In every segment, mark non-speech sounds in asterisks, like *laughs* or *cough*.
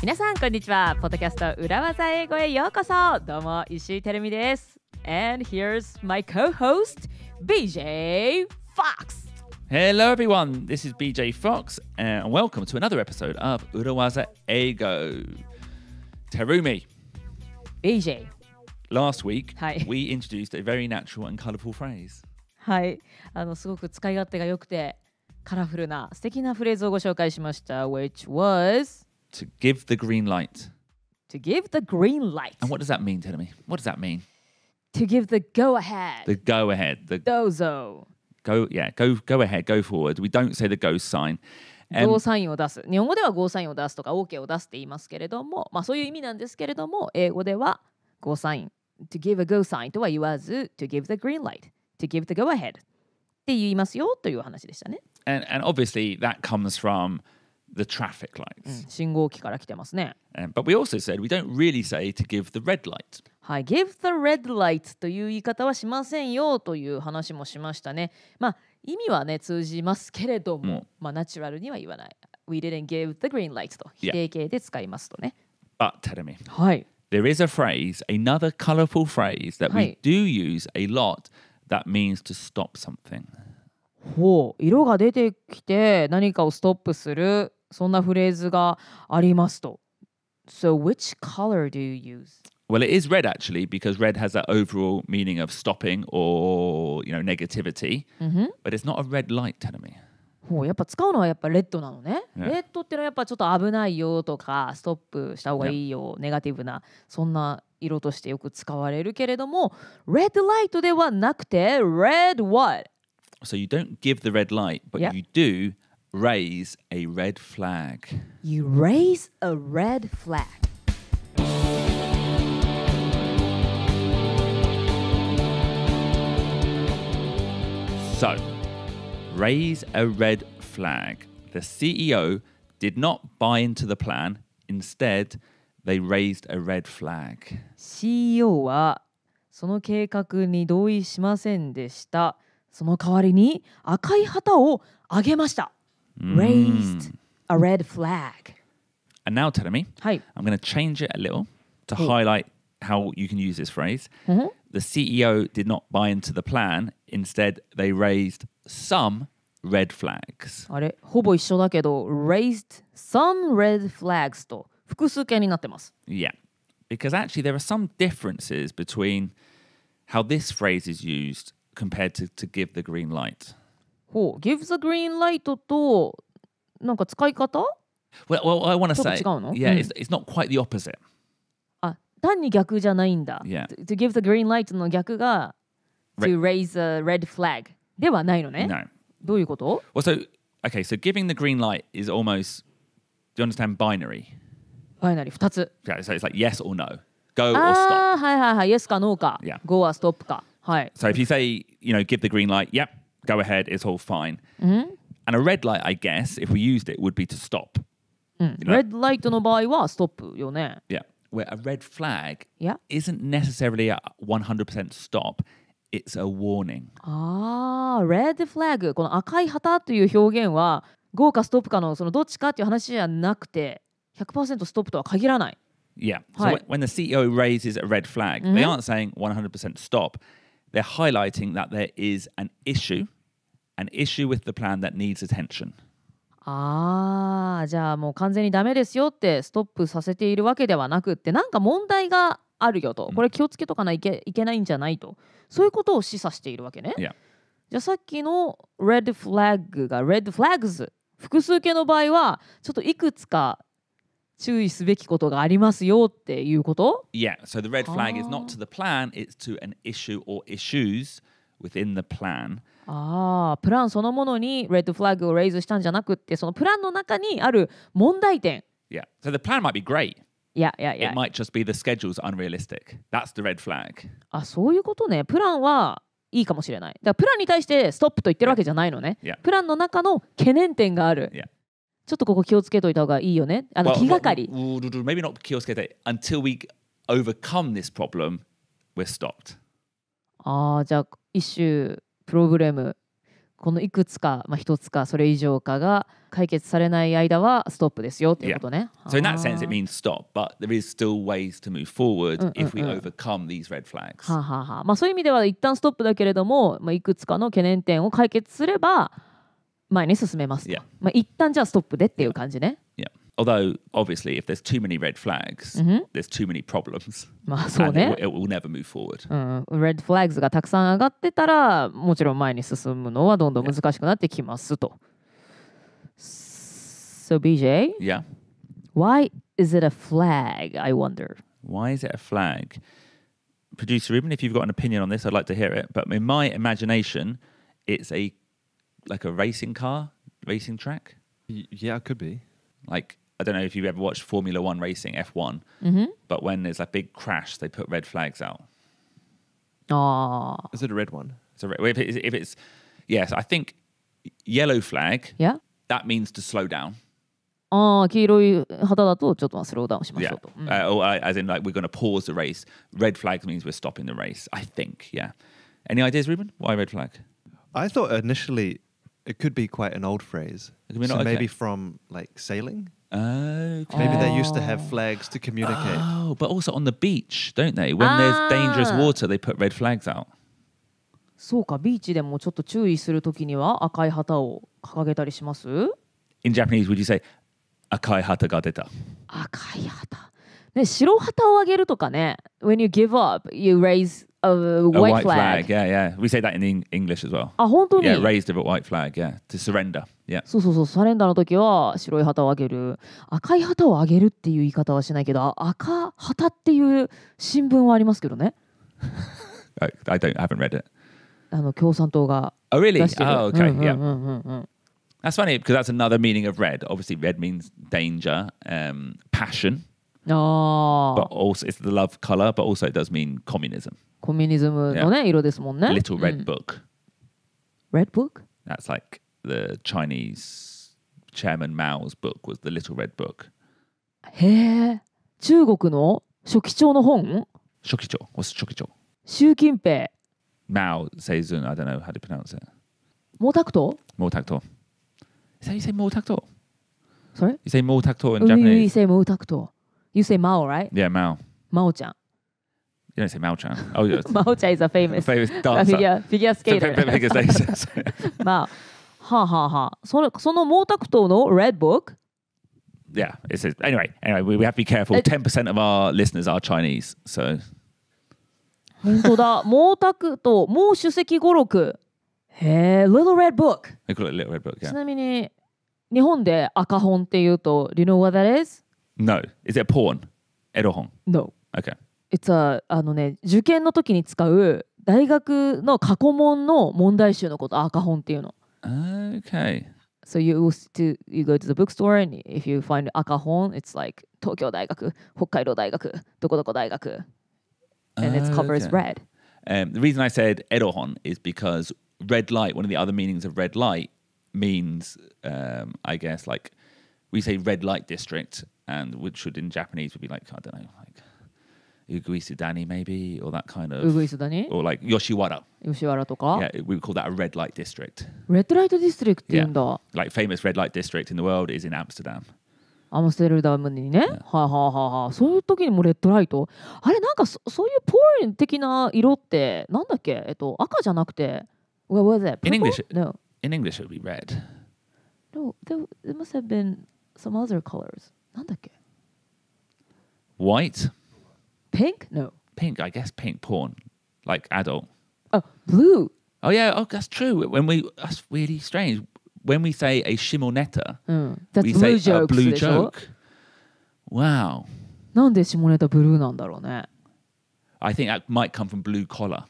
皆さんこんにちはポッドキャスト裏技英語へようこそどうも石井てるみです here's my co-host BJ Fox Hello everyone this is BJ Fox and welcome to another episode of Urawaza Ego Terumi BJ Last week, we introduced a very natural and colorful phrase. はい。あの、すごく使い勝手が良くて、カラフルな素敵なフレーズをご紹介しました。Which was to give the green light. To give the green light. And what does that mean, tell me? What does that mean? To give the go ahead. The go ahead. The dozo. Go, yeah, go, go ahead, go forward. We don't say the go sign. ゴーサインを出す。日本語ではゴーサインを出すとか OK を出すって言いますけれども、まあそういう意味なんですけれども、英語ではゴーサイン to give a go sign とは言わず to give the green light to give the go ahead って言いますよという話でしたね。And, and obviously that comes from the traffic lights. 信号機から来てますね。But we also said we don't really say to give the red light. はい、give the red light という言い方はしませんよという話もしましたね。まあ意味はね通じますけれども、まあナチュラルには言わない。We didn't give the green light と否定形で使いますとね。Yeah. But tell me. はい。there is a phrase, another colorful phrase that we do use a lot that means to stop something. ほう色が出てきて何かをストップするそんなフレーズがありますと。So which color do you use? Well, it is red actually because red has that overall meaning of stopping or, you know, negativity, mm-hmm. but it's not a red light, Tanami. ほうやっぱ使うのはやっぱレッドなのね、ね、レッドってのはやっぱちょっと危ないよとかストップした方がいいよ、ね、ネガティブなそんな色としてよく使われるけれどもレッドライトではなくて red what? So you don't give the red light but、yeah. you do raise a red flag You raise a red flag So raise a red flag. The CEO did not buy into the plan. Instead, they raised a red flag. CEO はその計画に同意しませんでした。その代わりに赤い旗をあげました。Mm. Raised a red flag. And now, Teremi, I'm going to change it a little to highlight how you can use this phrase. Mm-hmm. The CEO did not buy into the plan. Instead, they raised some red flags. あれ、ほぼ一緒だけど、raised some red flags と複数形になってます。Yeah, because actually there are some differences between how this phrase is used compared to to give the green light. ほう、give the green light となんか使い方 Well, well I want to say, yeah, it's, it's not quite the opposite. あ、単に逆じゃないんだ。Yeah. To, to give the green light の逆が to raise a red flag. ではないのね。No. どういうこと Well, so, okay, so giving the green light is almost, do you understand binary? ファイナリー2つ。Yeah, so it's like yes or no, go or あ ah, stop. あ、はいはいはい。Yes か No か、Yeah. Go or Stop か。はい。So if you say, you know, give the green light, yep, go ahead, it's all fine. Mm-hmm. And a red light, I guess, if we used it, would be to stop. うん、know- mm. Red Light の場合は Where a red flag Yeah. isn't necessarily a 100% stop, It's a warning. ああ、red flag この赤い旗という表現はゴーかストップかのそのどっちかっていう話じゃなくて100%ストップとは限らない。Yeah. So when the CEO raises a red flag, they aren't saying 100% stop. They're highlighting that there is an issue, an issue with the plan that needs attention. ああ、じゃあもう完全にダメですよってストップさせているわけではなくってなんか問題があるよとこれ気をつけとかないけいけないんじゃないとそういうことを示唆しているわけね。Yeah. じゃあさっきの red flag が red flags 複数形の場合はちょっといくつか注意すべきことがありますよっていうこと Yeah, so the red flag is not to the plan, it's to an issue or issues within the plan. ああ、プランそのものにレッドフラッグを raise したんじゃなくて、そのプランの中にある問題点。Yeah, so the plan might be great. やいやいや It might just be the schedule's unrealistic. That's the red flag. あそういうことねプランはいいかもしれないだからプランに対してストップと言ってるわけじゃないのね Yeah. プランの中の懸念点がある Yeah. ちょっとここ気をつけといた方がいいよねあの Well, 気がかり well, Maybe not kioskete. Until we overcome this problem, we're stopped. ああじゃあ一種プログラムこのいくつか、まあ、一つかそれ以上かが解決されない間はストップですよっていうことね。Yeah. So in that sense it means stop, but there is still ways to move forward if we overcome these red flags. はははまあ、そういう意味では一旦ストップだけれども、まあ、いくつかの懸念点を解決すれば前に進めます Yeah. まあ、一旦じゃあストップでっていう感じね。although obviously if there's too many red flags mm-hmm. there's too many problems *laughs* and it, will, it will never move mm, red flags がたくさん上がってたらもちろん前に進むのはどんどん難しくなってきますと so BJ yeah why is it a flag I wonder why is it a flag producer Ruben if you've got an opinion on this I'd like to hear it but in my imagination it's a like a racing car racing track yeah it could be like I don't know if you've ever watched Formula One racing, F1, mm-hmm. but when there's like big crash, they put red flags out. Oh. Is it a red one? It's a red, if, it's, if it's, yes, I think yellow flag, yeah. that means to slow down. ああ、黄色い肌だとちょっとスローダウンしましょうと。Yeah. Uh, or, uh, as in, like, we're going to pause the race. Red flag means we're stopping the race, I think. Yeah. Any ideas, Ruben? Why red flag? I thought initially it could be quite an old phrase. It could be so okay. maybe from like sailing? Okay. Maybe they used to have flags to communicate. Oh, but also on the beach, don't they? When there's dangerous water, they put red flags out. そうか、ビーチでもちょっと注意するときには赤い旗を掲げたりします In Japanese, would you say 赤い旗が出た赤い旗。ね、白旗をあげるとかね。When you give up, you raise a white, a white flag. flag. Yeah, yeah. We say that in Eng- English as well. あ、本当に Yeah, raised a white flag. Yeah, to surrender. Yeah. そうそうそう、サレンダーの時は白い旗をあげる。赤い旗をあげるっていう言い方はしないけど、あ赤旗っていう新聞はありますけどね。I, I don't. I haven't read it. あの共産党が Oh, really? Oh, okay. Yeah. うんうんうん That's funny because that's another meaning of red. Obviously, red means danger, um, passion. ああ But。also, it's the love color, but also it does mean communism. コミュニズムのね、色ですもんね。Little Red Book. Red Book? That's like the Chinese Chairman Mao's book was the Little Red Book. へえ。中国の初期長の本 s h o What's s h o k 習近平。Mao Zedong. I don't know how to pronounce it. 毛沢東毛沢東 Is that you say Mo Takto? Sorry? You say Mo t a k t in Japanese? セムウタクト。You say Mao, right? Yeah, Mao. Mao chan. You don't say Mao chan. Oh, yeah. Mao chan is a famous, famous dancer. Figure, figure skater. f i g u e skater. Mao. はあはあはあ。そのその毛沢東の Red Book? Yeah, it says. Anyway, anyway, we, we have to be careful. Ten percent of our listeners are Chinese, so. 本当だ。毛沢東、毛主席語録。へえ、Little Red Book。Little Red Book, yeah. ちなみに、日本で赤本っていうと、Do you know what that is? No. Is it porn? エロ本 No. Okay. It's a あのね受験の時に使う大学の過去問の問題集のこと赤本っていうの。Okay. So you to you go to the bookstore and if you find 赤本 it's like Tokyo 東京大学、北海道大学、どこどこ大学 and its cover is Okay. red. Um, the reason I said Edohon is because red light, one of the other meanings of red light, means, um, I guess, like we say red light district, and which should in Japanese would be like I don't know, like Uguisu Dani maybe, or that kind of. Uguisu Dani, Or like Yoshiwara. Yoshiwara とか? Yeah, we would call that a red light district. Red light district yeah. Like famous red light district in the world is in Amsterdam. アムステルダムにね、はい、あ、はあははあ、そういう時にもレッドライトあれなんかそそういうポーレン的な色ってなんだっけえっと赤じゃなくて What was it? In English, no. in English it would be red. No, there, there must have been some other colors. なんだっけ White? Pink? No. Pink, I guess pink porn, like adult. Oh, blue. Oh, yeah. Oh, that's true. When we, that's really strange. When we say a shimoneta, hmm. that's we blue say a blue joke. Wow. blue? I think that might come from blue collar.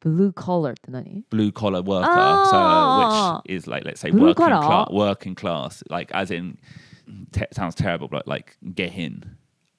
Blue collar って何 Blue collar worker. So, which ah. is like, let's say, working, working class, like as in te- sounds terrible, but like Gehin,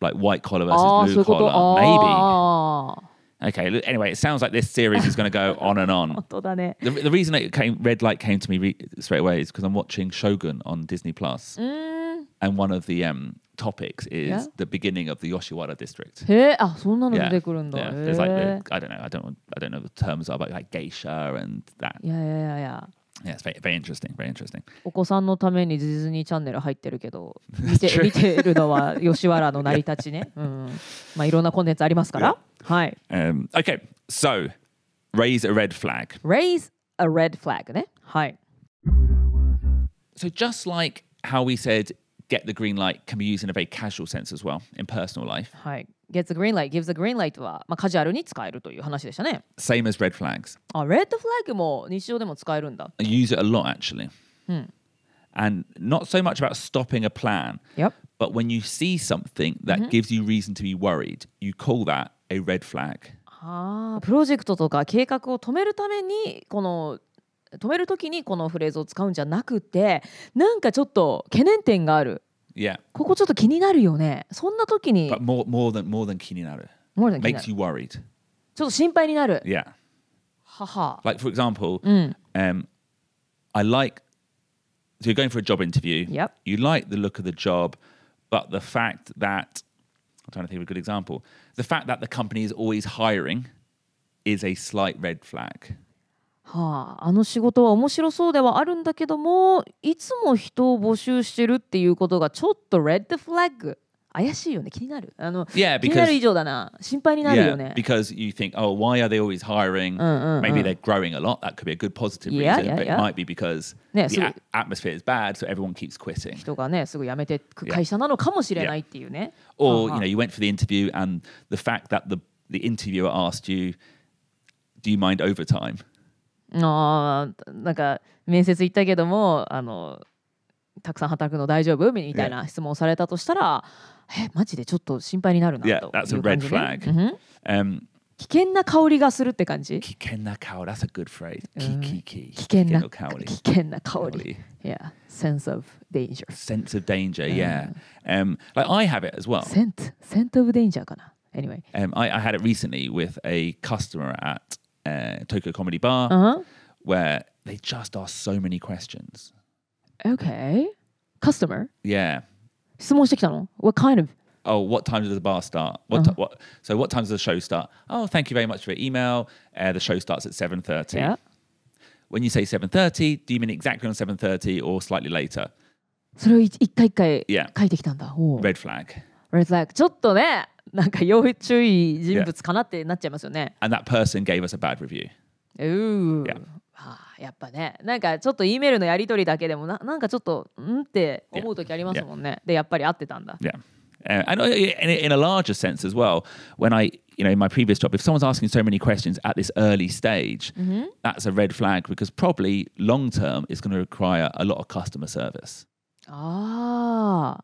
like white collar versus oh, blue so collar, oh. maybe. Ah. Okay. Anyway, it sounds like this series is going to go *laughs* on and on. the, the, reason it came red light came to me re- straight away is because I'm watching Shogun on Disney Plus, mm. and one of the um, topics is yeah. the beginning of the Yoshiwara district. Hey, ah, yeah. yeah. like the, I don't know. I don't I don't know the terms are, but like geisha and that. Yeah, yeah, yeah, yeah. Yeah, very, very interesting, very interesting. お子さんのためにディズニーチャンネル入ってるけど、見て見てるのは吉原の成り立ちね。うん、まあいろんなコンテンツありますから。Yeah. *laughs* *laughs* *laughs* はい。Um, okay, so raise a red flag. Raise a red flag ね。はい。So just like how we said get the green light can be used in a very casual sense as well in personal life. はい。gets a green light, gives a green light は、まあ、カジュアルに使えるという話でしたね。Same as red flags. あ、red flag も日常でも使えるんだ。I use it a lot actually. うん。And not so much about stopping a plan, yep. but when you see something that mm-hmm. gives you reason to be worried, you call that a red flag. ああ、プロジェクトとか計画を止めるためにこの止めるときにこのフレーズを使うんじゃなくてなんかちょっと懸念点がある Yeah. But more, more, than, more than 気になる。more than Makes you worried. ちょっと心配になる。Yeah. はは。Like, for example, mm. um, I like, so you're going for a job interview. Yep. You like the look of the job, but the fact that, I'm trying to think of a good example, the fact that the company is always hiring is a slight red flag. はあ、あの仕事は面白そうではあるんだけどもいつも人を募集してるっていうことがちょっとレッドフラッグ怪しいよね気になるあの yeah, because, 気になる以上だな心配になるよね yeah, because you think oh why are they always hiring maybe they're growing a lot that could be a good positive reason yeah, yeah, but it might be because、ね、the atmosphere is bad so everyone keeps quitting 人がねすぐ辞めてく会社なのかもしれないっていうね yeah. or you know you went for the interview and the fact that the the interviewer asked you do you mind overtime あなんか面接行ったけどもあのたくさん働くの大丈夫みたいな質問をされたとしたら、yeah. えマジでちょっと心配になるなという感じ、ね、yeah, that's a red flag、うん um, 危険な香りがするって感じ危険な香り That's a good phrase、うん、キキキ危険な香り危険な香り Yeah sense of danger sense of danger yeah、um, like I have it as well scent scent of danger かな anyway um, I, I had it recently with a customer at uh, Tokyo Comedy Bar, Uh-huh. where they just ask so many questions. Okay. Customer. Yeah. What kind of? Oh, what time does the bar start? What, uh-huh. what So, what time does the show start? Oh, thank you very much for your email. Uh, the show starts at seven thirty. Yeah. When you say seven thirty, do you mean exactly on seven thirty or slightly later? それを一一回一回 Yeah. Red flag. red flag ちょっとねなんか要注意人物かなってなっちゃいますよね。And that person gave us a bad review. Ooh. Yeah. やっぱねなんかちょっと E メールのやり取りだけでもななんかちょっとんって思う時ありますもんね。Yeah. でやっぱり合ってたんだ。Yeah. Uh, and in, a larger sense as well, when I, you know, in my previous job, if someone's asking so many questions at this early stage, mm-hmm. that's a red flag because probably long term it's going to require a lot of customer service. Ah.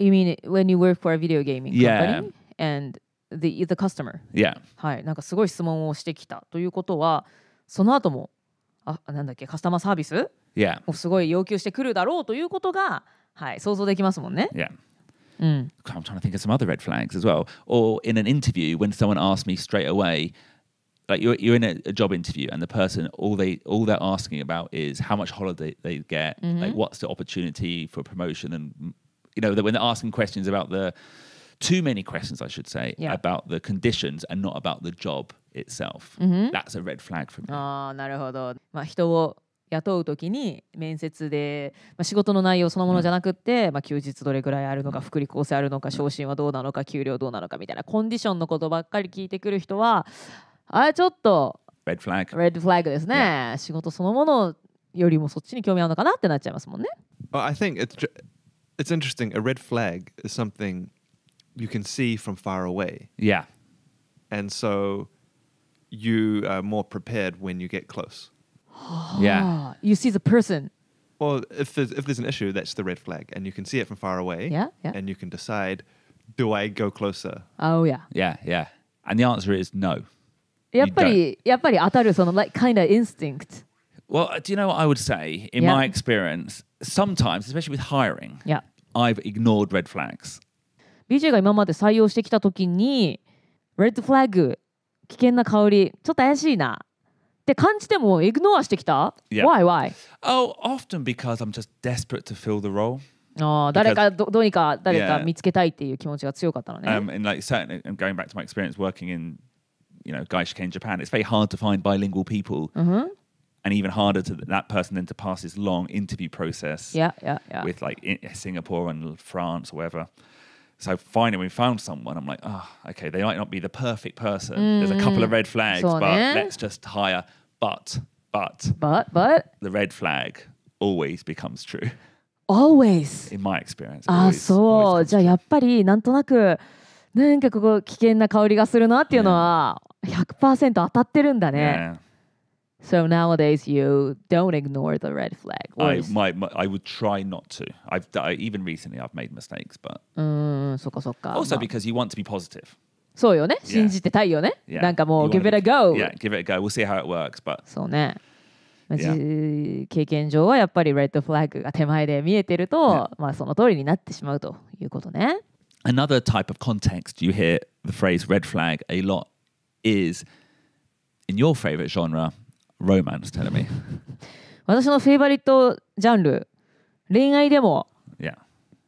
You mean when you work for a video gaming Yeah. company and the, the customer? Yeah. はい、なんかすごい質問をしてきたということは、その後も、あ、なんだっけ、カスタマーサービス Yeah. をすごい要求してくるだろうということが、はい、想像できますもんね。Yeah. うん。I'm mm. trying to think of some other red flags as well. Or in an interview, when someone asks me straight away, like you're, you're in a, a job interview and the person all they all they're asking about is how much holiday they get, mm-hmm. like what's the opportunity for promotion and you know, that when they're asking questions about the too many questions, I should say, yeah. about the conditions and not about the job itself. Mm-hmm. That's a red flag for me. ああ、なるほど。まあ人を雇うときに面接で、まあ、仕事の内容そのものじゃなくて、うん、まあ、休日どれぐらいあるのか、福利厚生あるのか昇進はどうなのか給料どうなのかみたいなコンディションのことばっかり聞いてくる人はあれちょっと red flag。red flag ですね、yeah. 仕事そのものよりもそっちに興味あるのかなってなっちゃいますもんね。Well, I think it's it's interesting. A red flag is something you can see from far away. Yeah. And so you are more prepared when you get close. *gasps* yeah. *gasps* You see the person. Well, if there's, if there's an issue, that's the red flag, and you can see it from far away. Yeah, yeah. And you can decide, do I go closer? Oh, yeah. Yeah, yeah. And the answer is no. やっぱり、やっぱり当たるその、like, kind of instinct. Well, uh, do you know what I would say in yeah. my experience? Sometimes, especially with hiring, yeah. I've ignored red flags. BJ が今まで採用してきた時に、レッドフラッグ、危険な香り、ちょっと怪しいな。って感じても、イグノアしてきた、yeah. Why, why? Oh, often because I'm just desperate to fill the role. あ誰かどどうにか誰か見つけたいっていう気持ちが強かったのね。Yeah. Oh, um, and like certainly, I'm going back to my experience working in you know, Gaishika in Japan, it's very hard to find bilingual people mm-hmm and even harder to that person then to pass this long interview process. Yeah, yeah, yeah. With like eh, Singapore and France or wherever. So finally, we found someone. I'm like, oh, okay, they might not be the perfect person. Mm. There's a mm. couple of red flags, so, but yeah. let's just hire. But, but, but, but the red flag always becomes true. Always. In my experience. Ah, あ、そう。じゃあやっぱりなんとなくなんかここ危険な香りがするなっていうのは100%当たってるんだね。Yeah. *laughs* So nowadays, you don't ignore the red flag. I, my, my, I would try not to. I've I, even recently I've made mistakes, but うん、そっかそっか。also because you want to be positive. そうよね。信じてたいよね。Yeah. なんかもう、You give it a go! Yeah, give it a go. We'll see how it works, but そうね。まあ経験上はやっぱりレッドフラッグが手前で見えてると、まあその通りになってしまうということね。another type of context you hear the phrase red flag a lot is in your favorite genre romance telling me. *laughs* 私のフェイバリットジャンル、恋愛でも Yeah.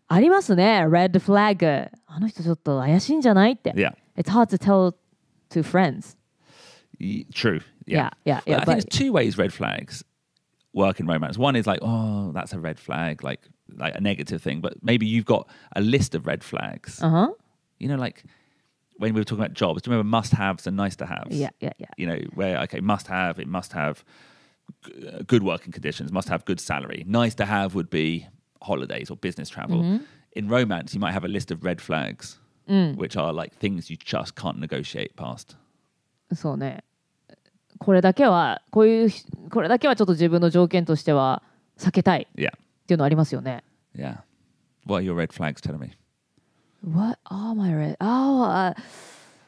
ありますね、Red Flag。あの人ちょっと怪しいんじゃないって。Yeah. It's hard to tell to friends. True. Yeah. Yeah, yeah, yeah, I think there's two ways red flags work in romance. One is like, oh, that's a red flag, like like a negative thing. But maybe you've got a list of red flags. Uh huh. You know, like when we were talking about jobs, do you remember must haves and nice to haves? Yeah, yeah, yeah. You know, where, okay, must have, it must have uh, good working conditions, must have good salary. Nice to have would be holidays or business travel. Mm-hmm. In romance, you might have a list of red flags, mm. which are like things you just can't negotiate past. そうね。これだけは、こういう、これだけはちょっと自分の条件としては避けたいっていうのありますよね。Yeah. yeah. What are your red flags telling me? What are my red? Oh, uh,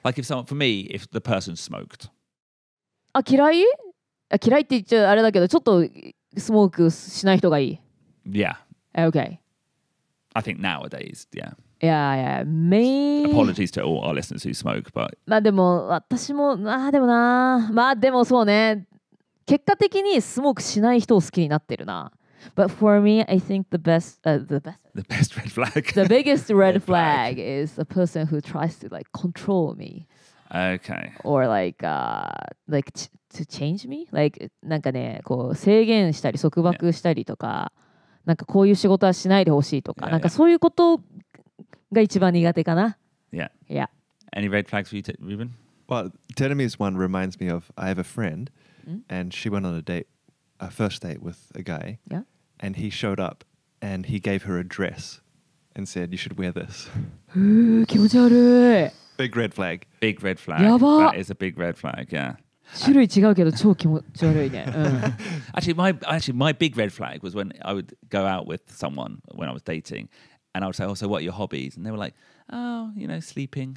Like if someone, for me, if the person smoked. あ嫌いあ嫌いって言っちゃあれだけど、ちょっとスモークしない人がいい。Yeah. Okay. I think nowadays, yeah. Yeah, yeah. Me. Apologies to all our listeners who smoke, but まあでも、私も、まあでもな。まあでもそうね。結果的にスモークしない人を好きになってるな。But for me, I think the best,、uh, the best, the best red flag. The biggest *laughs* red, red flag, flag, is a person who tries to like control me. Okay. Or like uh like to change me like なんかねこう制限したり束縛したりとか、yeah. なんかこういう仕事はしないでほしいとか、yeah, なんかそういうことが一番苦手かな。Yeah. Yeah. Any red flags for you, Ruben? Well, Jeremy's one reminds me of I have a friend, mm? and she went on a date, a first date with a guy. Yeah. And he showed up and he gave her a dress and said, You should wear this. Big red flag. Big red flag. That is a big red flag. Yeah. *laughs* Actually, my actually my big red flag was when I would go out with someone when I was dating, and I would say, "Oh, so what are your hobbies?" And they were like, "Oh, you know, sleeping."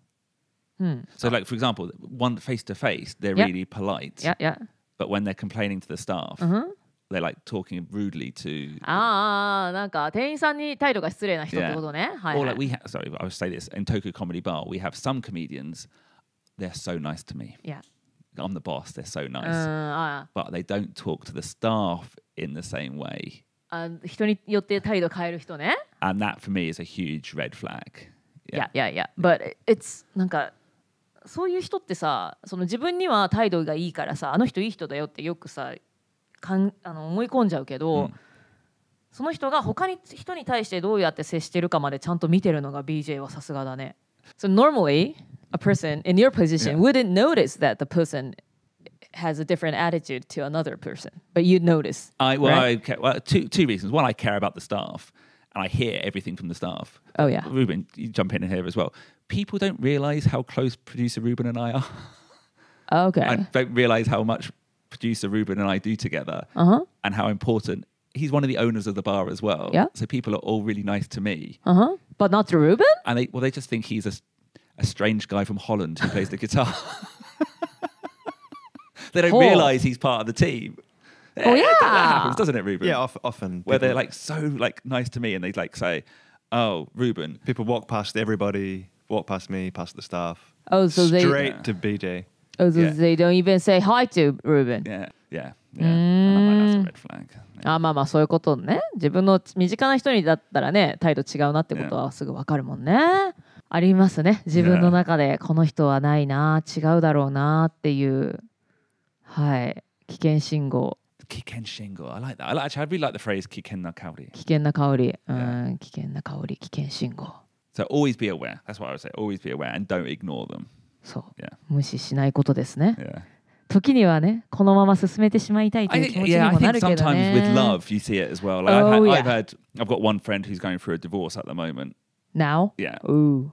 Hmm. So, like for example, one face to face, they're yeah. really polite. Yeah, yeah. But when they're complaining to the staff, mm-hmm. they're like talking rudely to. Ah, Or like we Sorry, I would say this in Tokyo Comedy Bar, we have some comedians. They're so nice to me. Yeah. I'm the boss. They're so nice. Mm, ah. but they don't talk to the staff in the same way. Ah, and that for me is a huge red flag. Yeah, yeah, yeah. yeah. But it's なんかそういう人ってさその自分には態度がいいからさあの人いい人だよってよくさかんあの思い込んじゃうけど、うん、その人が他に人に対してどうやって接してるかまでちゃんと見てるのが BJ はさすがだね。So normally a person in your position wouldn't notice that the person has a different attitude to another person, but you'd notice. I well, right? I, well two two reasons. One, I care about the staff. and I hear everything from the staff. Oh yeah, Ruben, you jump in here as well. People don't realize how close producer Ruben and I are. Oh, okay, I don't realize how much producer Ruben and I do together, uh-huh. and how important. He's one of the owners of the bar as well. Yeah. So people are all really nice to me. Uh huh. But not to Ruben. And they well, they just think he's a, a strange guy from Holland who plays the guitar. *laughs* they don't realize he's part of the team. Oh yeah, that happens, doesn't it, Ruben? Yeah, of- often. Where people- they're like so like nice to me, and they like say, "Oh, Ruben." People walk past everybody, walk past me, past the staff. Oh, so they- straight to BJ. Oh, so Yeah. they don't even say hi to Ruben. Yeah, yeah, あまあまあそういうことね自分の身近な人にだったらね態度違うなってことはすぐわかるもんねありますね自分の中でこの人はないな違うだろうなっていうはい危険信号 Kiken Shingo. I like that. I like, actually, I really like the phrase Kiken na kaori. Kiken na kaori. Uh, kiken na kaori. Kiken Shingo. So always be aware. That's what I would say. Always be aware and don't ignore them. そう。Yeah. 無視しないことですね。Yeah. 時にはね、このまま進めてしまいたいという気持ちにもなるけどね。I, yeah, I think sometimes with love you see it as well. Like oh, I've, had, yeah. I've had, I've got one friend who's going through a divorce at the moment. Now? Yeah. Ooh.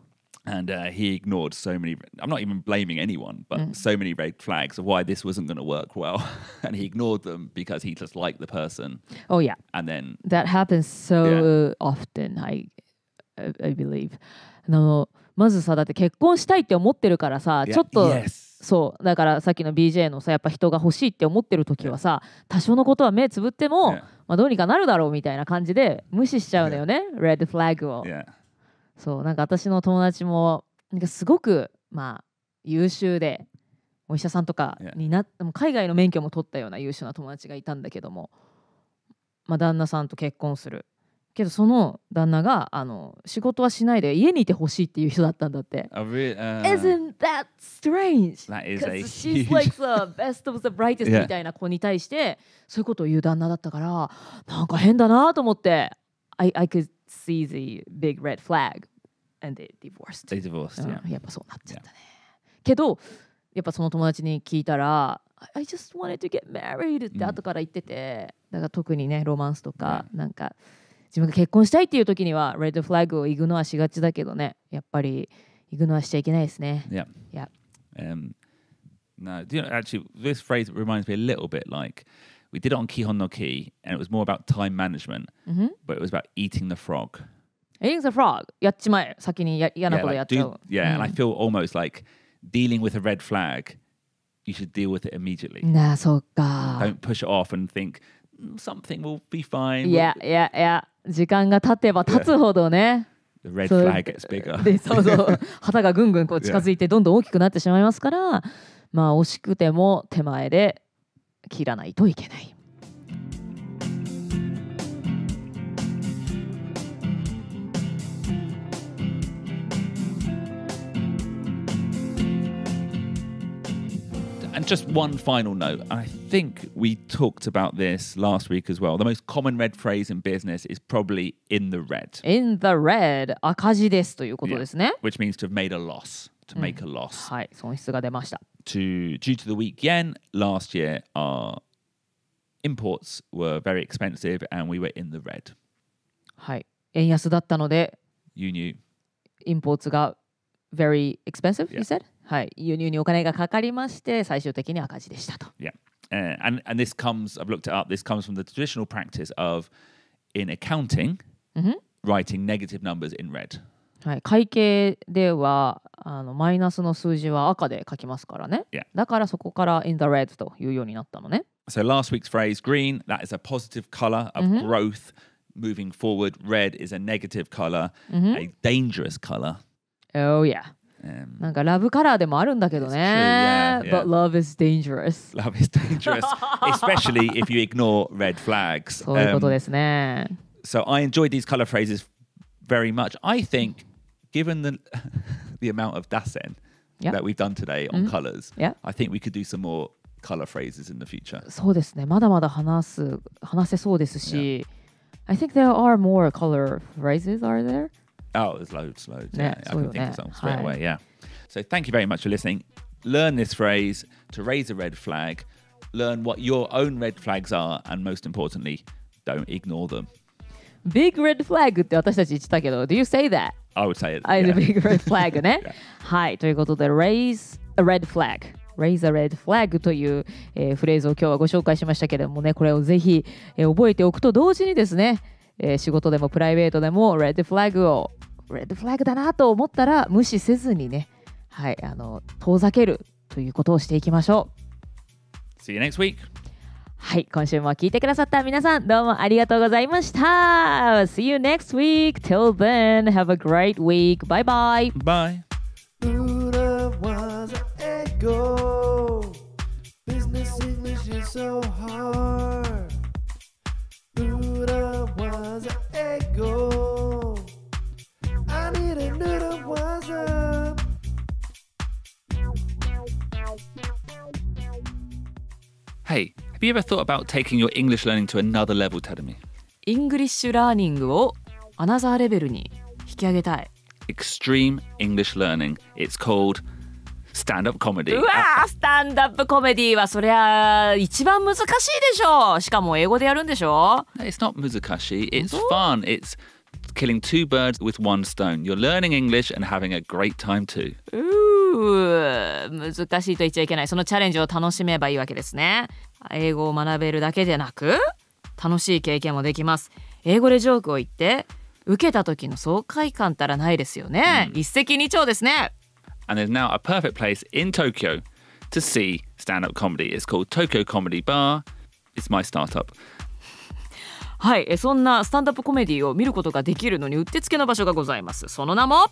and uh, he ignored so many i'm not even blaming anyone but mm. so many red flags of why this wasn't going to work well and he ignored them because he just liked the person oh yeah and then that happens so yeah. often i i believe あのまずさだって結婚したいって思ってるからさ、yeah. ちょっと、yes. そうだからさっきの BJ のさやっぱ人が欲しいって思ってる時はさ、yeah. 多少のことは目つぶっても、まあ、どうにかなるだろうみたいな感じで無視しちゃうのよね、yeah. レッドフラッグを。Yeah. そうなんか私の友達もなんかすごくまあ優秀でお医者さんとかにな海外の免許も取ったような優秀な友達がいたんだけども、まあ、旦那さんと結婚するけどその旦那があの仕事はしないで家にいてほしいっていう人だったんだって。Uh, Isn't that strange? That is a she's like the best of the brightest *laughs* みたいな子に対してそういうことを言う旦那だったからなんか変だなと思って I, I could sees a big red flag and they divorced. They divorced、うん、やっぱそうなっちゃったね。けど、やっぱその友達に聞いたら、I just wanted to get married って後から言ってて、だから特にね、ロマンスとか、なんか自分が結婚したいっていう時には、レッドフラッグをイグノアしがちだけどね、やっぱりイグノアしちゃいけないですね。Yeah. Yeah. Um, no, do you know, actually, this phrase reminds me a little bit like we did it on Kihon no Ki, and it was more about time management, mm-hmm. but it was about eating the frog. Eating the frog. やっちまえ、先にや嫌なことやっちゃう。Yeah, like, do, yeah mm. and I mm. feel almost like dealing with a red flag, you should deal with it immediately. do not push it off and think mm, something will be fine. Yeah, we'll... yeah, yeah. 時間が経てば経つほどね。Yeah. The red flag gets bigger. で、そうそう。旗がぐんぐんこう近づいてどんどん大きくなってしまいますから、まあ惜しくても手前で。*laughs* *laughs* 切らないといけない。And just one final note. I think we talked about this last week as well. The most common red phrase in business is probably in the red. In the red. 赤字ですということですね。Yeah, which means to have made a loss to make a mm. loss. はい、損失が出ました。To due to the weak yen last year, our imports were very expensive and we were in the red. はい、円安だったので、You knew. インポーツが very expensive, you Yeah. said? はい、輸入にお金がかかりまして、最終的に赤字でしたと。Yeah. Uh, and and this comes I've looked it up. This comes from the traditional practice of in accounting mm-hmm. writing negative numbers in red. はい、会計ではあのマイナスの数字は赤で書きますからね。Yeah. だからそこから in the red というようになったのね。So last week's phrase green, that is a positive color of mm -hmm. growth moving forward. Red is a negative color, mm -hmm. a dangerous color. Oh yeah. Um, なんかラブカラーでもあるんだけどね。True, yeah, yeah. But love is dangerous. Love is dangerous. Especially if you ignore red flags. そういうことですね。Um, so I enjoyed these color phrases very much. I think given the *laughs* the amount of dasen yeah. that we've done today on mm-hmm. colors, yeah. I think we could do some more color phrases in the future. I think there are more color phrases are there? Oh, there's loads, loads. Yeah, yeah I can think of some straight away. Yeah. So thank you very much for listening. Learn this phrase to raise a red flag. Learn what your own red flags are, and most importantly, don't ignore them. big red flag って私たち言ってたけど、do you say that? I would say it. I yeah. big red flag ね。*laughs* はい、ということで、raise a red flag。Raise a red flag という、えー、フレーズを今日はご紹介しましたけれどもね、これをぜひ、えー、覚えておくと同時にですね、えー、仕事でもプライベートでも red flag を、red flag だなと思ったら無視せずにね、はい、あの、遠ざけるということをしていきましょう。See you next week! はい今週も聞いてくださった皆さんどうもありがとうございました See you next week till then have a great week bye bye bye b u d a was an echo business English is so hard Have you ever thought about taking your English learning to another level, Tadami? English learning をアナザーレベルに引き上げたい。Extreme English learning. It's called stand up comedy. うわー、スタンダップコメディはそりゃ一番難しいでしょう。しかも英語でやるんでしょう。It's not 難しい。It's fun. It's killing two birds with one stone. You're learning English and having a great time too. 難しいと言っちゃいけない。そのチャレンジを楽しめばいいわけですね。英語を学べるだけでなく、楽しい経験もできます。英語でジョークを言って、受けた時の爽快感たらないですよね。Mm. 一石二鳥ですね。And there's now a perfect place in Tokyo to see stand-up comedy. It's called Tokyo Comedy Bar. It's my startup. はいえそんなスタンダップコメディを見ることができるのにうってつけの場所がございますその名も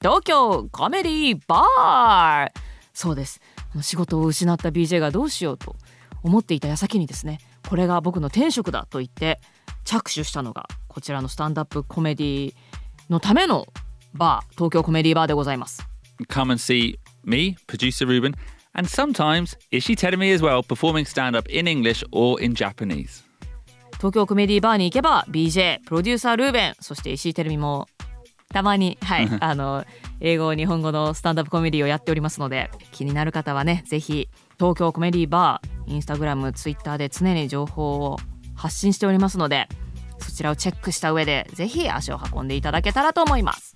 東京コメディバーそうです仕事を失った BJ がどうしようと思っていた矢先にですねこれが僕の天職だと言って着手したのがこちらのスタンダップコメディのためのバー東京コメディバーでございます Come and see me, producer Ruben, and sometimes Ishii Terumi as well performing stand up in English or in Japanese. 東京コメディバーに行けば BJ プロデューサールーベンそして石井ルミもたまに、はい、あの英語日本語のスタンダップコメディをやっておりますので気になる方はねぜひ東京コメディバーインスタグラムツイッターで常に情報を発信しておりますのでそちらをチェックした上でぜひ足を運んでいただけたらと思います。